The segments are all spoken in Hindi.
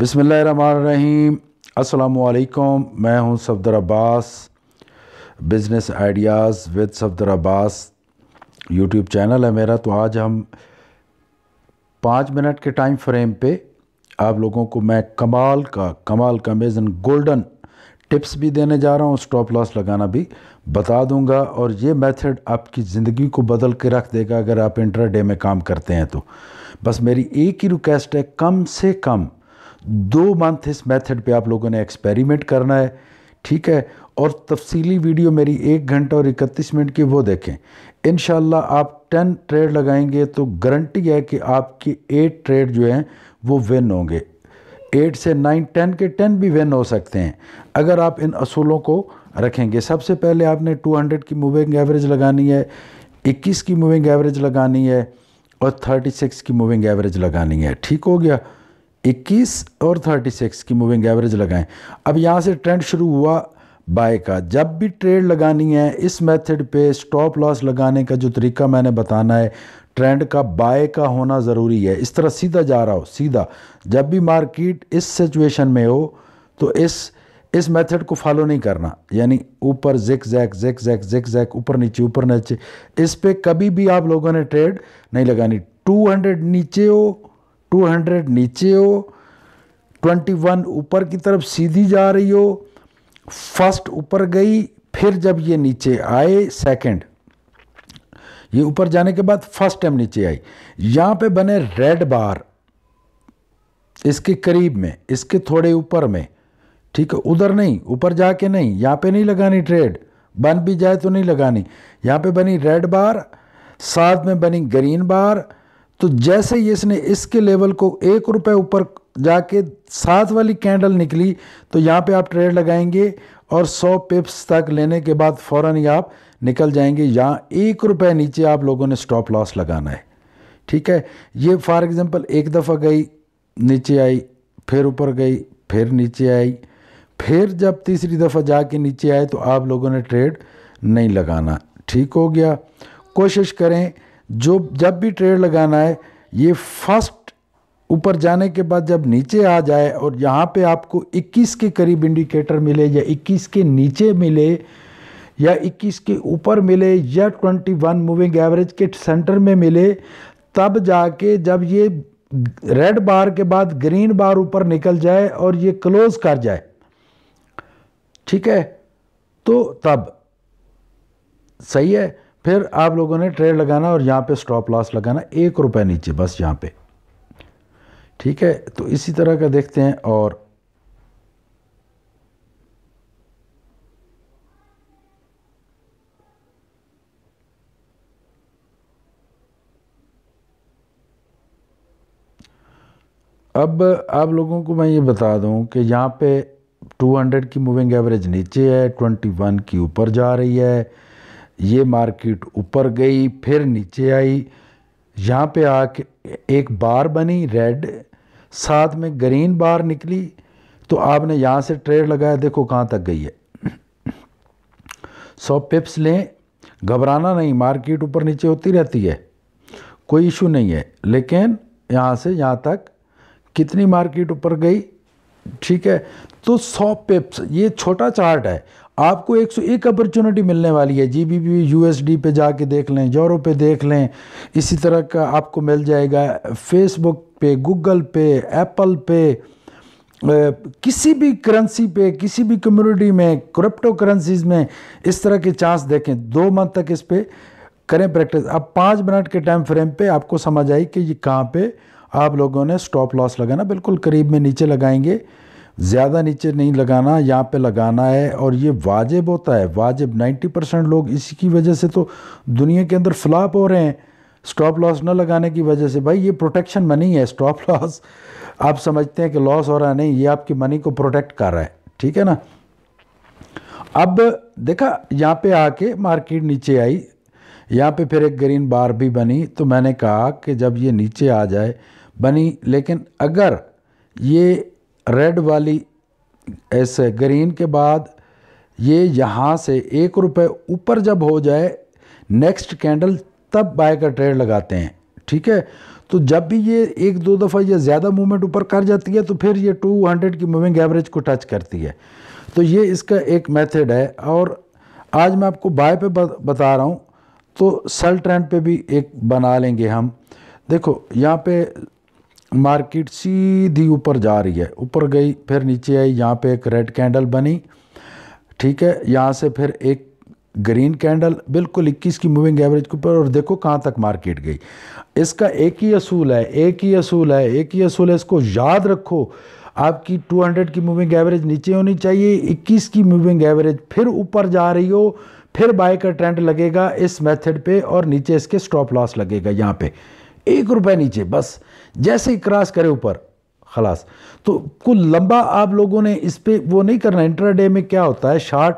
अस्सलाम वालेकुम मैं हूं Safdar Abbas business ideas with Safdar Abbas YouTube channel है मेरा तो आज हम पाँच मिनट के टाइम फ्रेम पे आप लोगों को मैं कमाल का कमाल का अमेजन गोल्डन टिप्स भी देने जा रहा हूँ स्टॉप लॉस लगाना भी बता दूंगा और ये मेथड आपकी ज़िंदगी को बदल के रख देगा अगर आप इंटरडे में काम करते हैं तो बस मेरी एक ही रिक्वेस्ट है कम से कम दो मंथ इस मेथड पे आप लोगों ने एक्सपेरिमेंट करना है ठीक है और तफसीली वीडियो मेरी एक घंटा और इकतीस मिनट की वो देखें इन आप टेन ट्रेड लगाएंगे तो गारंटी है कि आपके एट ट्रेड जो हैं वो विन होंगे एट से नाइन टेन के टेन भी विन हो सकते हैं अगर आप इन असूलों को रखेंगे सबसे पहले आपने टू हंड्रेड की मूविंग एवरेज लगानी है इक्कीस की मूविंग एवरेज लगानी है और थर्टी सिक्स की मूविंग एवरेज लगानी है ठीक हो गया 21 और 36 की मूविंग एवरेज लगाएं अब यहाँ से ट्रेंड शुरू हुआ बाय का जब भी ट्रेड लगानी है इस मेथड पे स्टॉप लॉस लगाने का जो तरीका मैंने बताना है ट्रेंड का बाय का होना ज़रूरी है इस तरह सीधा जा रहा हो सीधा जब भी मार्केट इस सिचुएशन में हो तो इस इस मेथड को फॉलो नहीं करना यानी ऊपर जिक जैक जिक जैक जिक जैक ऊपर नीचे ऊपर नीचे इस पर कभी भी आप लोगों ने ट्रेड नहीं लगानी टू नीचे हो 200 नीचे हो 21 ऊपर की तरफ सीधी जा रही हो फर्स्ट ऊपर गई फिर जब ये नीचे आए सेकंड ये ऊपर जाने के बाद फर्स्ट टाइम नीचे आई यहाँ पे बने रेड बार इसके करीब में इसके थोड़े ऊपर में ठीक है उधर नहीं ऊपर जाके नहीं यहाँ पे नहीं लगानी ट्रेड बन भी जाए तो नहीं लगानी यहाँ पे बनी रेड बार साथ में बनी ग्रीन बार तो जैसे ही इसने इसके लेवल को एक रुपये ऊपर जाके सात वाली कैंडल निकली तो यहाँ पे आप ट्रेड लगाएंगे और 100 पिप्स तक लेने के बाद फ़ौर ही आप निकल जाएंगे यहाँ एक रुपये नीचे आप लोगों ने स्टॉप लॉस लगाना है ठीक है ये फॉर एग्ज़ाम्पल एक दफ़ा गई नीचे आई फिर ऊपर गई फिर नीचे आई फिर जब तीसरी दफ़ा जाके नीचे आए तो आप लोगों ने ट्रेड नहीं लगाना ठीक हो गया कोशिश करें जो जब भी ट्रेड लगाना है ये फर्स्ट ऊपर जाने के बाद जब नीचे आ जाए और यहाँ पे आपको 21 के करीब इंडिकेटर मिले या 21 के नीचे मिले या 21 के ऊपर मिले या 21 मूविंग एवरेज के सेंटर में मिले तब जाके जब ये रेड बार के बाद ग्रीन बार ऊपर निकल जाए और ये क्लोज कर जाए ठीक है तो तब सही है फिर आप लोगों ने ट्रेड लगाना और यहाँ पे स्टॉप लॉस लगाना एक रुपये नीचे बस यहाँ पे ठीक है तो इसी तरह का देखते हैं और अब आप लोगों को मैं ये बता दूं कि यहाँ पे 200 की मूविंग एवरेज नीचे है 21 की ऊपर जा रही है ये मार्केट ऊपर गई फिर नीचे आई यहाँ पे आके एक बार बनी रेड साथ में ग्रीन बार निकली तो आपने यहाँ से ट्रेड लगाया देखो कहाँ तक गई है सौ पिप्स लें घबराना नहीं मार्केट ऊपर नीचे होती रहती है कोई इशू नहीं है लेकिन यहाँ से यहाँ तक कितनी मार्केट ऊपर गई ठीक है तो सौ पिप्स ये छोटा चार्ट है आपको 101 अपॉर्चुनिटी मिलने वाली है जी बी पी पे जाके देख लें यूरो पे देख लें इसी तरह का आपको मिल जाएगा फेसबुक पे गूगल पे एप्पल पे किसी भी करेंसी पे किसी भी कम्युनिटी में क्रिप्टो करेंसीज में इस तरह के चांस देखें दो मंथ तक इस पर करें प्रैक्टिस अब पाँच मिनट के टाइम फ्रेम पे आपको समझ आई कि ये कहाँ पे आप लोगों ने स्टॉप लॉस लगाना बिल्कुल करीब में नीचे लगाएंगे ज़्यादा नीचे नहीं लगाना यहाँ पे लगाना है और ये वाजिब होता है वाजिब 90 परसेंट लोग इसी की वजह से तो दुनिया के अंदर फ्लाप हो रहे हैं स्टॉप लॉस ना लगाने की वजह से भाई ये प्रोटेक्शन मनी है स्टॉप लॉस आप समझते हैं कि लॉस हो रहा है नहीं ये आपकी मनी को प्रोटेक्ट कर रहा है ठीक है ना अब देखा यहाँ पे आके मार्केट नीचे आई यहाँ पे फिर एक ग्रीन बार भी बनी तो मैंने कहा कि जब ये नीचे आ जाए बनी लेकिन अगर ये रेड वाली ऐसे ग्रीन के बाद ये यहाँ से एक रुपये ऊपर जब हो जाए नेक्स्ट कैंडल तब बाय का ट्रेड लगाते हैं ठीक है तो जब भी ये एक दो दफ़ा ये ज़्यादा मूवमेंट ऊपर कर जाती है तो फिर ये 200 की मूविंग एवरेज को टच करती है तो ये इसका एक मेथड है और आज मैं आपको बाय पे बता रहा हूँ तो सेल ट्रेंड पे भी एक बना लेंगे हम देखो यहाँ पे मार्केट सीधी ऊपर जा रही है ऊपर गई फिर नीचे आई यहाँ पे एक रेड कैंडल बनी ठीक है यहाँ से फिर एक ग्रीन कैंडल बिल्कुल 21 की मूविंग एवरेज के ऊपर और देखो कहाँ तक मार्केट गई इसका एक ही असूल है एक ही असूल है एक ही असूल है इसको याद रखो आपकी 200 की मूविंग एवरेज नीचे होनी चाहिए 21 की मूविंग एवरेज फिर ऊपर जा रही हो फिर बाय का ट्रेंड लगेगा इस मेथड पे और नीचे इसके स्टॉप लॉस लगेगा यहाँ पे एक रुपए नीचे बस जैसे ही क्रॉस करे ऊपर खलास तो कुल लंबा आप लोगों ने इस पर वो नहीं करना इंटरडे में क्या होता है शार्ट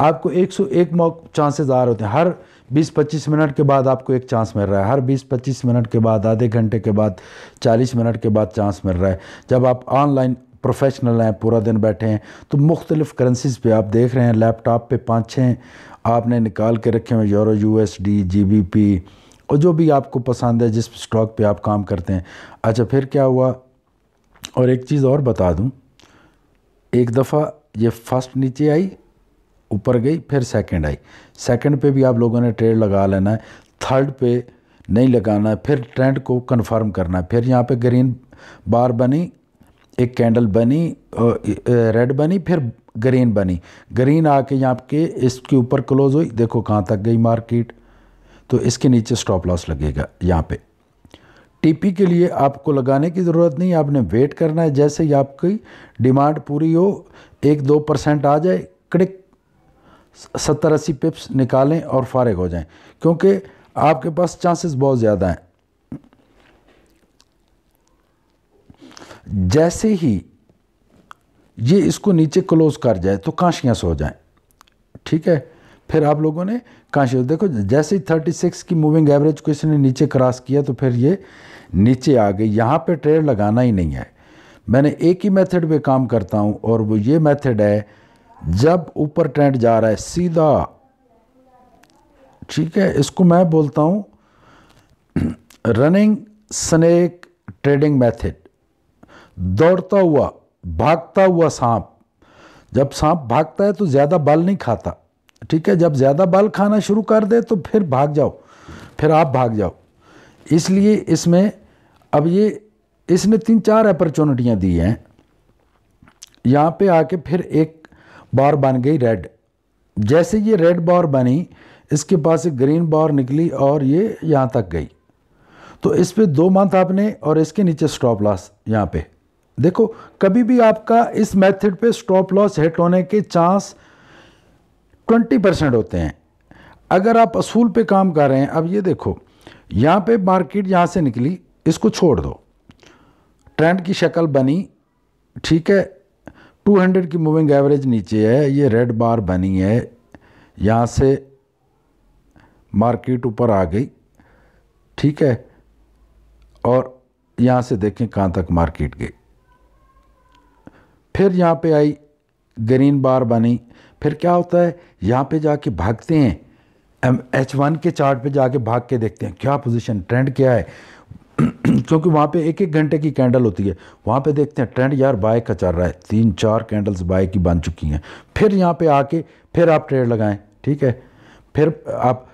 आपको 101 मौक चांसेस आ रहे होते हैं हर 20-25 मिनट के बाद आपको एक चांस मिल रहा है हर 20-25 मिनट के बाद आधे घंटे के बाद 40 मिनट के बाद चांस मिल रहा है जब आप ऑनलाइन प्रोफेशनल हैं पूरा दिन बैठे हैं तो मुख्तलिफ करेंसीज़ पे आप देख रहे हैं लैपटॉप पे पाँच छः आपने निकाल के रखे हुए euro U S D G B P और जो भी आपको पसंद है जिस स्टॉक पे आप काम करते हैं अच्छा फिर क्या हुआ और एक चीज़ और बता दूं एक दफ़ा ये फर्स्ट नीचे आई ऊपर गई फिर सेकंड आई सेकंड पे भी आप लोगों ने ट्रेड लगा लेना है थर्ड पे नहीं लगाना है फिर ट्रेंड को कंफर्म करना है फिर यहाँ पे ग्रीन बार बनी एक कैंडल बनी रेड बनी फिर ग्रीन बनी ग्रीन आके यहाँ के इसके ऊपर क्लोज हुई देखो कहाँ तक गई मार्केट तो इसके नीचे स्टॉप लॉस लगेगा यहाँ पे टीपी के लिए आपको लगाने की ज़रूरत नहीं आपने वेट करना है जैसे ही आपकी डिमांड पूरी हो एक दो परसेंट आ जाए क्लिक सत्तर अस्सी पिप्स निकालें और फारिग हो जाएं क्योंकि आपके पास चांसेस बहुत ज़्यादा हैं जैसे ही ये इसको नीचे क्लोज़ कर जाए तो काशियाँ सो जाएं ठीक है फिर आप लोगों ने कहा देखो जैसे ही थर्टी सिक्स की मूविंग एवरेज को इसने नीचे क्रॉस किया तो फिर ये नीचे आ गई यहाँ पे ट्रेड लगाना ही नहीं है मैंने एक ही मेथड पे काम करता हूँ और वो ये मेथड है जब ऊपर ट्रेंड जा रहा है सीधा ठीक है इसको मैं बोलता हूँ रनिंग स्नेक ट्रेडिंग मेथड दौड़ता हुआ भागता हुआ सांप जब सांप भागता है तो ज़्यादा बल नहीं खाता ठीक है जब ज़्यादा बाल खाना शुरू कर दे तो फिर भाग जाओ फिर आप भाग जाओ इसलिए इसमें अब ये इसने तीन चार अपॉर्चुनिटियाँ दी हैं यहाँ पे आके फिर एक बार बन गई रेड जैसे ये रेड बार बनी इसके पास एक ग्रीन बार निकली और ये यहाँ तक गई तो इस पर दो मंथ आपने और इसके नीचे स्टॉप लॉस यहाँ पे देखो कभी भी आपका इस मेथड पे स्टॉप लॉस हिट होने के चांस ट्वेंटी परसेंट होते हैं अगर आप असूल पे काम कर रहे हैं अब ये देखो यहाँ पे मार्केट यहाँ से निकली इसको छोड़ दो ट्रेंड की शक्ल बनी ठीक है 200 की मूविंग एवरेज नीचे है ये रेड बार बनी है यहाँ से मार्केट ऊपर आ गई ठीक है और यहाँ से देखें कहाँ तक मार्केट गई फिर यहाँ पे आई ग्रीन बार बनी फिर क्या होता है यहाँ पे जाके भागते हैं एम एच वन के चार्ट पे जाके भाग के देखते हैं क्या पोजीशन ट्रेंड क्या है क्योंकि वहाँ पे एक एक घंटे की कैंडल होती है वहाँ पे देखते हैं ट्रेंड यार बाय का चल रहा है तीन चार कैंडल्स बाय की बन चुकी हैं फिर यहाँ पे आके फिर आप ट्रेड लगाएं ठीक है फिर आप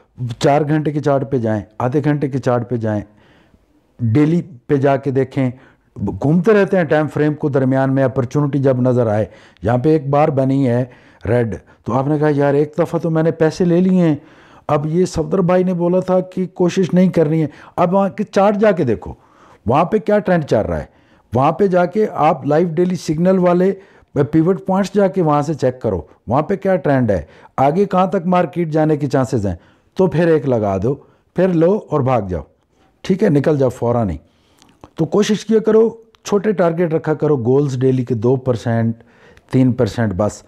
चार घंटे के चार्ट पे जाएं आधे घंटे के चार्ट पे जाएं डेली पे जाके देखें घूमते रहते हैं टाइम फ्रेम को दरमियान में अपॉर्चुनिटी जब नज़र आए यहाँ पर एक बार बनी है रेड तो आपने कहा यार एक दफ़ा तो मैंने पैसे ले लिए हैं अब ये सफदर भाई ने बोला था कि कोशिश नहीं करनी है अब वहाँ के चार्ट जाके देखो वहाँ पे क्या ट्रेंड चल रहा है वहाँ पे जाके आप लाइव डेली सिग्नल वाले पिवट पॉइंट्स जाके वहाँ से चेक करो वहाँ पे क्या ट्रेंड है आगे कहाँ तक मार्केट जाने के चांसेस हैं तो फिर एक लगा दो फिर लो और भाग जाओ ठीक है निकल जाओ फौरन ही तो कोशिश किया करो छोटे टारगेट रखा करो गोल्स डेली के दो परसेंट तीन परसेंट बस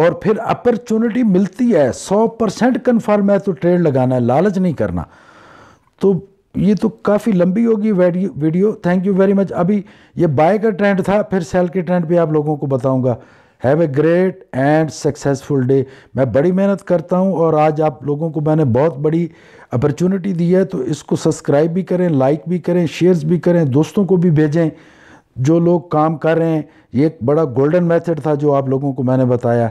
और फिर अपॉर्चुनिटी मिलती है सौ परसेंट कन्फर्म है तो ट्रेड लगाना है लालच नहीं करना तो ये तो काफ़ी लंबी होगी video thank you very much अभी ये बाय का ट्रेंड था फिर सेल के ट्रेंड भी आप लोगों को बताऊंगा have a great and successful day मैं बड़ी मेहनत करता हूं और आज आप लोगों को मैंने बहुत बड़ी अपॉर्चुनिटी दी है तो इसको सब्सक्राइब भी करें लाइक भी करें शेयर्स भी करें दोस्तों को भी भेजें जो लोग काम कर रहे हैं ये एक बड़ा गोल्डन मैथड था जो आप लोगों को मैंने बताया